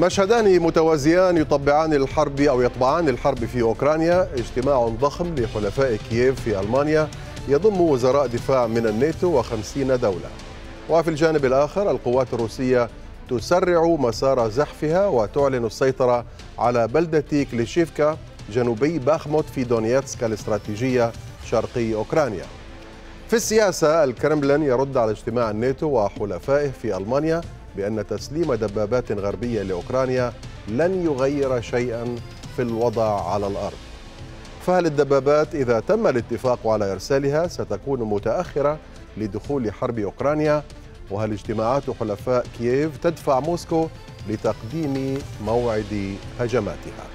مشهدان متوازيان يطبعان الحرب أو يطبعان الحرب في أوكرانيا اجتماع ضخم لحلفاء كييف في ألمانيا يضم وزراء دفاع من الناتو وخمسين دولة وفي الجانب الآخر القوات الروسية تسرع مسار زحفها وتعلن السيطرة على بلدة كليشيفكا جنوبي باخموت في دونيتسك الاستراتيجية شرقي أوكرانيا في السياسة الكرملين يرد على اجتماع الناتو وحلفائه في ألمانيا بأن تسليم دبابات غربية لأوكرانيا لن يغير شيئا في الوضع على الأرض فهل الدبابات إذا تم الاتفاق على إرسالها ستكون متأخرة لدخول حرب أوكرانيا وهل اجتماعات حلفاء كييف تدفع موسكو لتقديم موعد هجماتها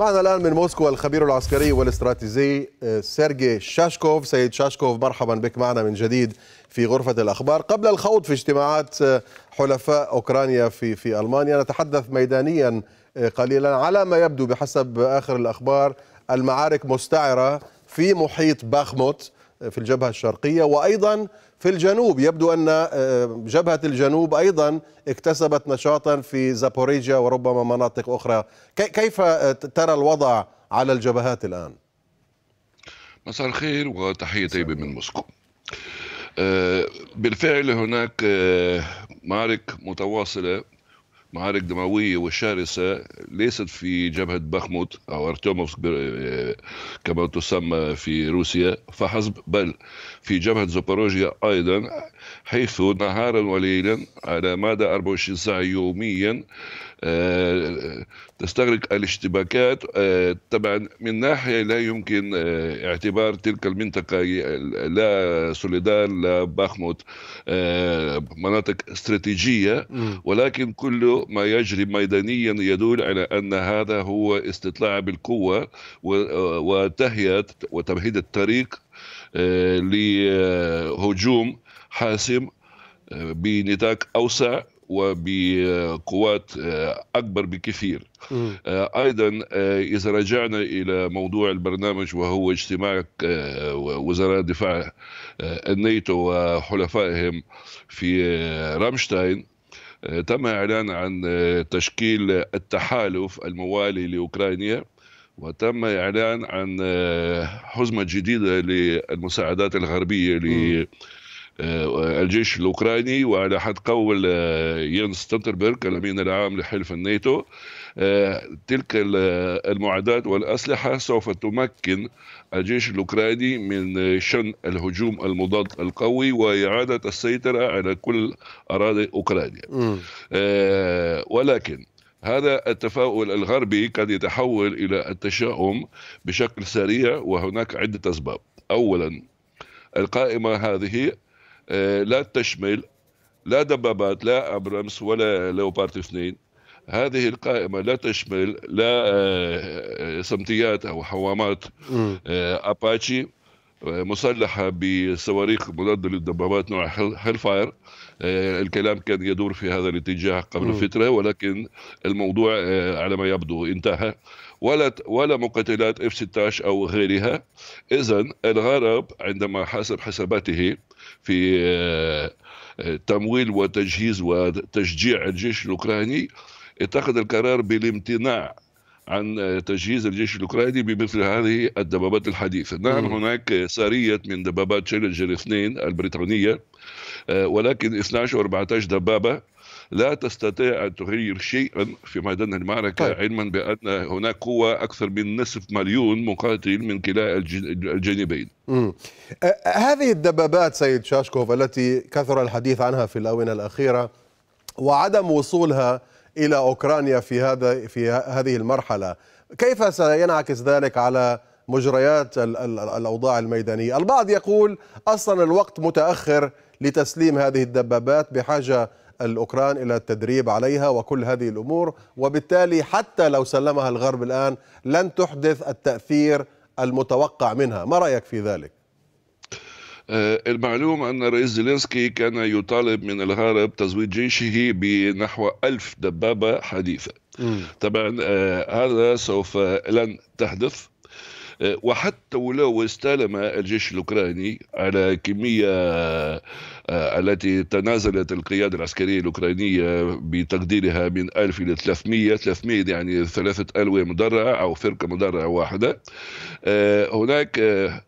معنا الآن من موسكو الخبير العسكري والاستراتيجي آه، سيرجي شاشكوف سيد شاشكوف مرحبا بك معنا من جديد في غرفة الأخبار قبل الخوض في اجتماعات آه، حلفاء أوكرانيا في, في ألمانيا نتحدث ميدانيا آه، قليلا على ما يبدو بحسب آخر الأخبار المعارك مستعرة في محيط باخموت في الجبهة الشرقية وأيضا في الجنوب يبدو أن آه، جبهة الجنوب أيضا اكتسبت نشاطا في زابوريجيا وربما مناطق أخرى كيف آه، ترى الوضع على الجبهات الآن؟ مساء الخير وتحية طيبة من موسكو آه، بالفعل هناك معارك متواصلة معارك دموية وشرسة ليست في جبهة بخموت أو أرتوموفسك آه، كما تسمى في روسيا فحسب بل في جبهة زوبروجيا أيضا حيث نهارا وليلا على مدى 24 ساعة يوميا آه، تستغرق الاشتباكات آه، طبعا من ناحية لا يمكن آه، اعتبار تلك المنطقة لا سوليدار لا باخموت مناطق استراتيجية ولكن كل ما يجري ميدانيا يدل على أن هذا هو استطلاع بالقوة وتهيئة وتمهيد الطريق لهجوم حاسم بنطاق أوسع وبقوات آه، اكبر بكثير آه، ايضا آه، اذا رجعنا الى موضوع البرنامج وهو اجتماع وزراء دفاع الناتو وحلفائهم في رامشتاين تم اعلان عن تشكيل التحالف الموالي لاوكرانيا وتم اعلان عن حزمه جديده للمساعدات الغربيه آه، الجيش الأوكراني وعلى حد قول آه، يان ستنتربرغ الأمين العام لحلف الناتو آه، تلك المعدات والأسلحة سوف تمكن الجيش الأوكراني من شن الهجوم المضاد القوي وإعادة السيطرة على كل أراضي أوكرانيا ولكن هذا التفاؤل الغربي قد يتحول إلى التشاؤم بشكل سريع وهناك عدة أسباب أولا القائمة هذه آه، لا تشمل لا دبابات لا ابرامس ولا ليوبارد اثنين هذه القائمه لا تشمل لا سمتيات آه، او حوامات آه، اباتشي مسلحه بصواريخ مضاده للدبابات نوع هيل فاير الكلام كان يدور في هذا الاتجاه قبل فتره ولكن الموضوع على ما يبدو انتهى ولا ولا مقاتلات اف 16 او غيرها اذا الغرب عندما حسب حساباته في آه، آه، تمويل وتجهيز وتشجيع الجيش الاوكراني اتخذ القرار بالامتناع عن آه، تجهيز الجيش الاوكراني بمثل هذه الدبابات الحديثه، نعم هناك ساريه من دبابات تشالنجر اثنين البريطانيه ولكن 12 و14 دبابه لا تستطيع أن تغير شيئا في ميدان المعركة طيب. علما بأن هناك قوة أكثر من نصف مليون مقاتل من كلا الجانبين هذه الدبابات سيد شاشكوف التي كثر الحديث عنها في الآونة الأخيرة وعدم وصولها إلى أوكرانيا في هذا في هذه المرحلة كيف سينعكس ذلك على مجريات الأوضاع الميدانية البعض يقول أصلا الوقت متأخر لتسليم هذه الدبابات بحاجة الأوكران إلى التدريب عليها وكل هذه الأمور وبالتالي حتى لو سلمها الغرب الآن لن تحدث التأثير المتوقع منها ما رأيك في ذلك؟ آه، المعلوم أن الرئيس زيلينسكي كان يطالب من الغرب تزويد جيشه بنحو ألف دبابة حديثة طبعا آه، هذا سوف لن تحدث آه، وحتى ولو استلم الجيش الاوكراني على كميه آه، التي تنازلت القيادة العسكرية الأوكرانية بتقديرها من 1000 إلى 300 300 يعني ثلاثة ألوية مدرعة أو فرقة مدرعة واحدة آه، هناك آه،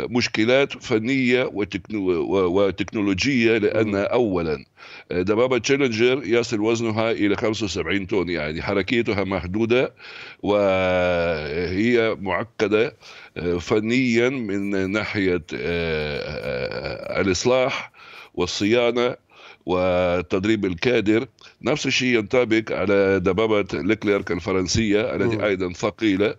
مشكلات فنية وتكنولوجية لأن أولا دبابة تشالنجر يصل وزنها إلى 75 طن يعني حركيتها محدودة وهي معقدة فنيا من ناحية الإصلاح والصيانه وتدريب الكادر نفس الشيء ينطبق على دبابة لكليرك الفرنسية التي أيضا ثقيلة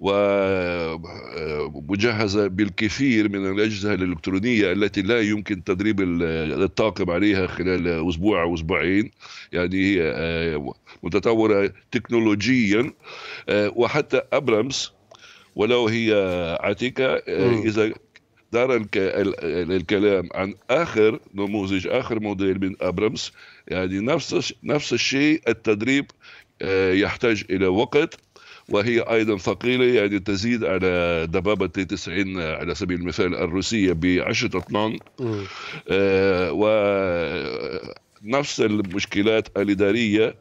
ومجهزة بالكثير من الأجهزة الإلكترونية التي لا يمكن تدريب الطاقم عليها خلال أسبوع أو أسبوعين يعني هي آه، متطورة تكنولوجيا آه، وحتى أبرامس ولو هي عتيقة آه، إذا دار الكلام عن اخر نموذج اخر موديل من ابرامس يعني نفس نفس الشيء التدريب آه، يحتاج الى وقت وهي ايضا ثقيله يعني تزيد على دبابه تي 90 على سبيل المثال الروسيه ب 10 اطنان آه و نفس المشكلات الاداريه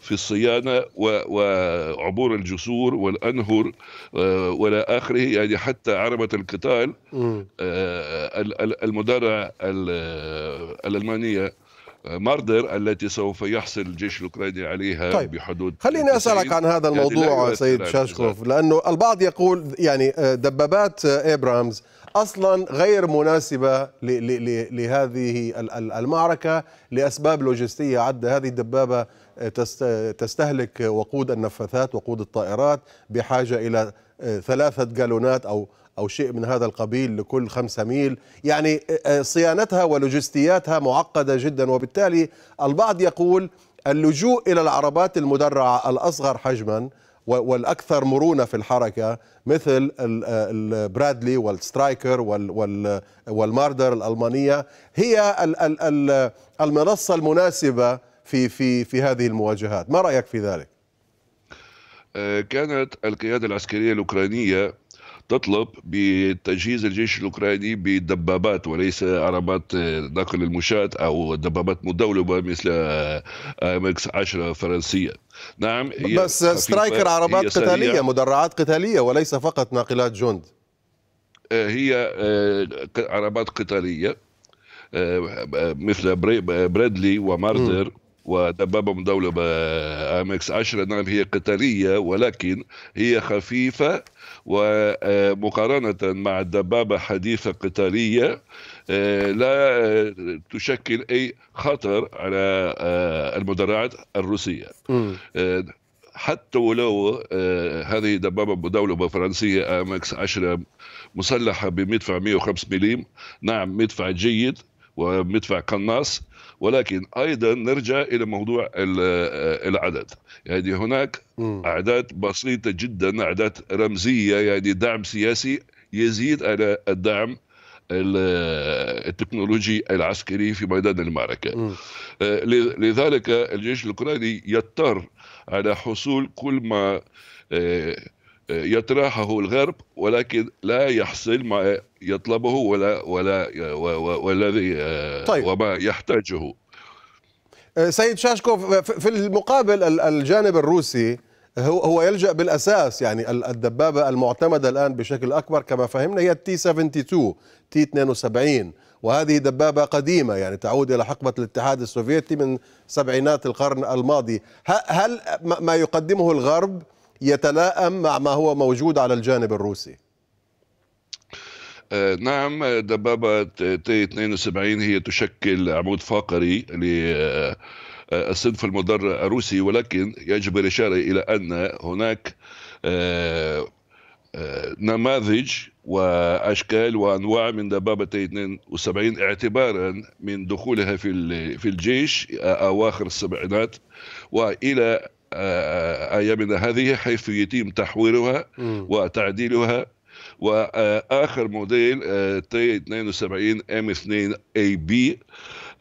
في الصيانة وعبور الجسور والأنهر آه، وإلى آخره يعني حتى عربة القتال آه، المدرعة الألمانية آه، ماردر التي سوف يحصل الجيش الاوكراني عليها طيب. بحدود خليني اسالك عن هذا يعني الموضوع يعني سيد شاشكوف لانه البعض يقول يعني دبابات ابرامز اصلا غير مناسبه لهذه المعركه لاسباب لوجستيه عد هذه الدبابه تستهلك وقود النفاثات وقود الطائرات بحاجة إلى آه، ثلاثة جالونات أو أو شيء من هذا القبيل لكل خمسة ميل يعني آه، آه، صيانتها ولوجستياتها معقدة جدا وبالتالي البعض يقول اللجوء إلى العربات المدرعة الأصغر حجما والأكثر مرونة في الحركة مثل البرادلي والسترايكر والماردر الألمانية هي المنصة المناسبة في في في هذه المواجهات ما رايك في ذلك آه، كانت القياده العسكريه الاوكرانيه تطلب بتجهيز الجيش الاوكراني بدبابات وليس عربات آه، نقل المشاة او دبابات مدولبه مثل آه، اكس 10 فرنسيه. نعم هي بس سترايكر عربات قتاليه مدرعات قتاليه وليس فقط ناقلات جند. هي عربات قتاليه مثل برادلي م. ودبابهم دولة امكس 10 نعم هي قتالية ولكن هي خفيفة ومقارنة مع الدبابة حديثة قتالية آه، لا آه، تشكل اي خطر على آه، المدرعات الروسية حتى ولو هذه دبابة مدولبة فرنسية امكس 10 مسلحة بمدفع 105 مليم نعم مدفع جيد ومدفع قناص ولكن ايضا نرجع الى موضوع العدد يعني هناك اعداد بسيطه جدا اعداد رمزيه يعني دعم سياسي يزيد على الدعم التكنولوجي العسكري في ميدان المعركة آه، لذلك الجيش الأوكراني يضطر على حصول كل ما آه، يطرحه الغرب ولكن لا يحصل ما يطلبه ولا ولا والذي طيب. وما يحتاجه أه، سيد شاشكوف في المقابل الجانب الروسي هو هو يلجا بالاساس يعني الدبابه المعتمده الان بشكل اكبر كما فهمنا هي التي 72 تي 72 وهذه دبابه قديمه يعني تعود الى حقبه الاتحاد السوفيتي من سبعينات القرن الماضي هل ما يقدمه الغرب يتلائم مع ما هو موجود على الجانب الروسي آه، نعم دبابة تي 72 هي تشكل عمود فقري للصنف آه، المضر الروسي ولكن يجب الإشارة إلى أن هناك آه، نماذج واشكال وانواع من دبابه 72 اعتبارا من دخولها في في الجيش اواخر السبعينات والى آه، أيامنا هذه حيث يتم تحويلها وتعديلها واخر موديل آه، تي 72 ام 2 اي بي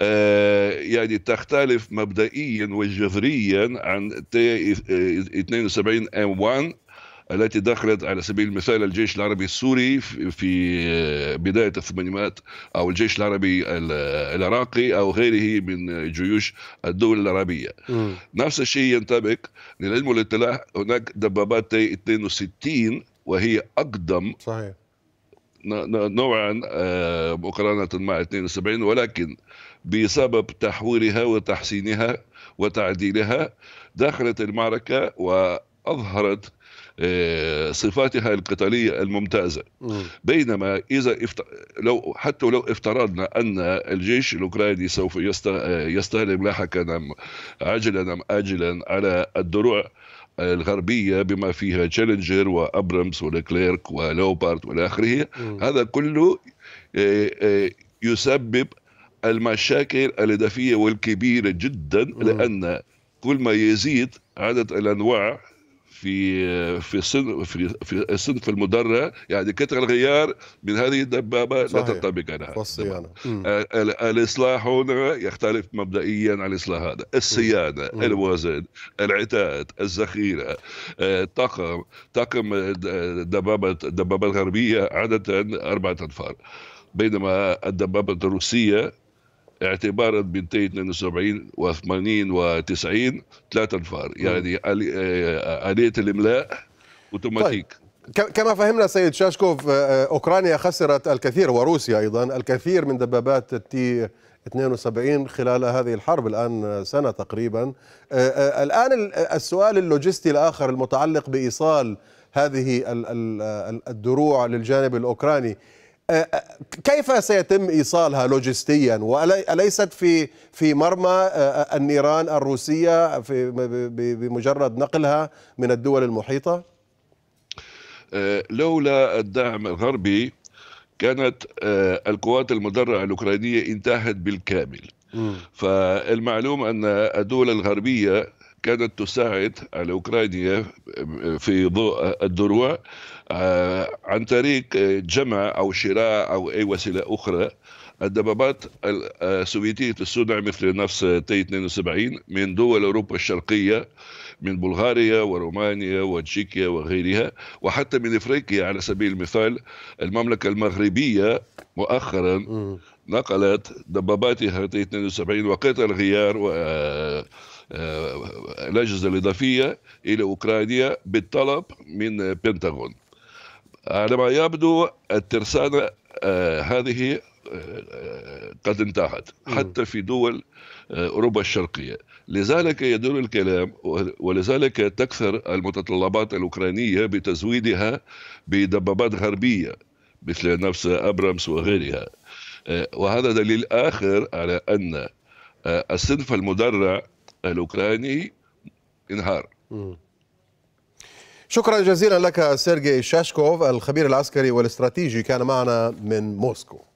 آه، يعني تختلف مبدئيا وجذريا عن تي 72 ام 1 التي دخلت على سبيل المثال الجيش العربي السوري في آه، بداية الثمانينات أو الجيش العربي العراقي أو غيره من جيوش الدول العربية م. نفس الشيء ينطبق للعلم والاطلاع هناك دبابات تي 62 وهي أقدم صحيح نوعا آه، مقارنة مع 72 ولكن بسبب تحويلها وتحسينها وتعديلها دخلت المعركة و أظهرت آه، صفاتها القتالية الممتازة بينما إذا افت... لو حتى لو افترضنا أن الجيش الأوكراني سوف يست... آه، يستهدف لاحقا عاجلا أم آجلا على الدروع الغربيه بما فيها تشالنجر وابرامس ولكليرك ولوبارت والى اخره هذا كله آه، يسبب المشاكل الاضافيه والكبيره جدا لان كل ما يزيد عدد الانواع في في صنف في في صنف المدرة يعني كتر الغيار من هذه الدبابة صحيح. لا تنطبق على الصيانة آه، الإصلاح هنا يختلف مبدئيا عن الإصلاح هذا الصيانة الوزن العتاد الذخيرة الطاقم آه، طاقم الدبابة الدبابة الغربية عادة أربعة أنفار بينما الدبابة الروسية اعتبارا بنتي 72 و80 و90 ثلاثة انفار يعني آه، آه، آلية الإملاء اوتوماتيك طيب. كما فهمنا سيد شاشكوف آه، اوكرانيا خسرت الكثير وروسيا ايضا الكثير من دبابات التي 72 خلال هذه الحرب الان سنه تقريبا الان السؤال اللوجستي الاخر المتعلق بايصال هذه الدروع للجانب الاوكراني أه، أه، كيف سيتم ايصالها لوجستيا اليست في في مرمى أه، النيران الروسيه في بمجرد نقلها من الدول المحيطه؟ لولا الدعم الغربي كانت القوات المدرعه الاوكرانيه انتهت بالكامل فالمعلوم ان الدول الغربيه كانت تساعد الأوكرانية في ضوء الدروع آه، عن طريق جمع أو شراء أو أي وسيلة أخرى الدبابات آه، السوفيتية الصنع مثل نفس تي 72 من دول أوروبا الشرقية من بلغاريا ورومانيا وتشيكيا وغيرها وحتى من إفريقيا على سبيل المثال المملكة المغربية مؤخرا نقلت دباباتها تي 72 وقطع الغيار و آه، آه، الاجهزه الاضافيه الى اوكرانيا بالطلب من بنتاغون على ما يبدو الترسانه آه، هذه آه، قد انتهت حتى في دول اوروبا الشرقيه لذلك يدور الكلام ولذلك تكثر المتطلبات الاوكرانيه بتزويدها بدبابات غربيه مثل نفس ابرامس وغيرها وهذا دليل اخر على ان الصنف المدرع الأوكراني انهار شكرا جزيلا لك سيرجي شاشكوف الخبير العسكري والاستراتيجي كان معنا من موسكو